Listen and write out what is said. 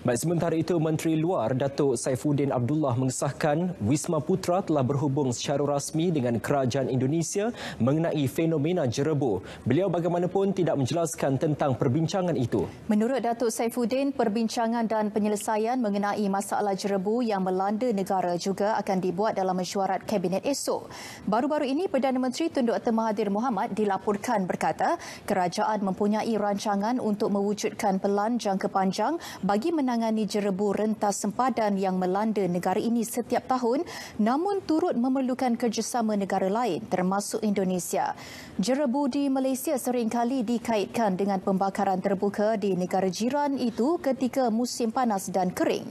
Baik, sementara itu Menteri Luar Datuk Saifuddin Abdullah mengesahkan Wisma Putra telah berhubung secara rasmi dengan Kerajaan Indonesia mengenai fenomena jerebo. Beliau bagaimanapun tidak menjelaskan tentang perbincangan itu. Menurut Datuk Saifuddin, perbincangan dan penyelesaian mengenai masalah jerebo yang melanda negara juga akan dibuat dalam mesyuarat kabinet esok. Baru-baru ini Perdana Menteri Tun Dr Mahathir Mohamad dilaporkan berkata, kerajaan mempunyai rancangan untuk mewujudkan pelan jangka panjang bagi men- menangani jerebu rentas sempadan yang melanda negara ini setiap tahun namun turut memerlukan kerjasama negara lain termasuk Indonesia. Jerebu di Malaysia sering kali dikaitkan dengan pembakaran terbuka di negara jiran itu ketika musim panas dan kering.